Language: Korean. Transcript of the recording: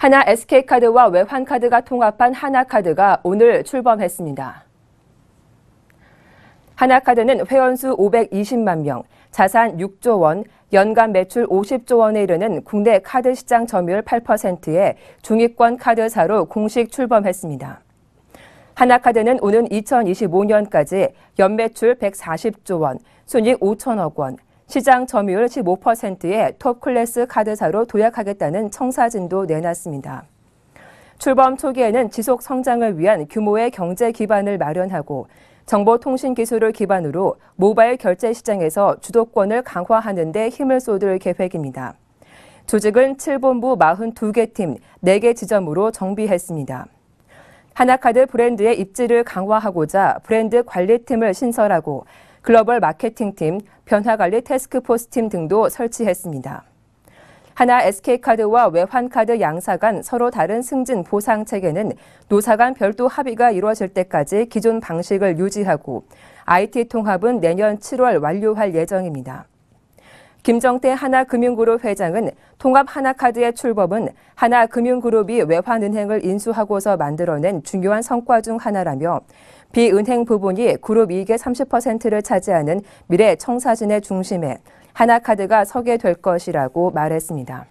하나 SK카드와 외환카드가 통합한 하나카드가 오늘 출범했습니다. 하나카드는 회원수 520만 명, 자산 6조 원, 연간 매출 50조 원에 이르는 국내 카드 시장 점유율 8%의 중위권 카드사로 공식 출범했습니다. 하나카드는 오는 2025년까지 연매출 140조 원, 순익 5천억 원, 시장 점유율 15%의 톱클래스 카드사로 도약하겠다는 청사진도 내놨습니다. 출범 초기에는 지속 성장을 위한 규모의 경제 기반을 마련하고 정보통신 기술을 기반으로 모바일 결제 시장에서 주도권을 강화하는 데 힘을 쏟을 계획입니다. 조직은 7본부 42개 팀 4개 지점으로 정비했습니다. 하나카드 브랜드의 입지를 강화하고자 브랜드 관리팀을 신설하고 글로벌 마케팅팀, 변화관리 테스크포스팀 등도 설치했습니다. 하나 SK카드와 외환카드 양사 간 서로 다른 승진 보상 체계는 노사 간 별도 합의가 이루어질 때까지 기존 방식을 유지하고 IT 통합은 내년 7월 완료할 예정입니다. 김정태 하나금융그룹 회장은 통합 하나카드의 출범은 하나금융그룹이 외환은행을 인수하고서 만들어낸 중요한 성과 중 하나라며 비은행 부분이 그룹 이익의 30%를 차지하는 미래 청사진의 중심에 하나카드가 서게 될 것이라고 말했습니다.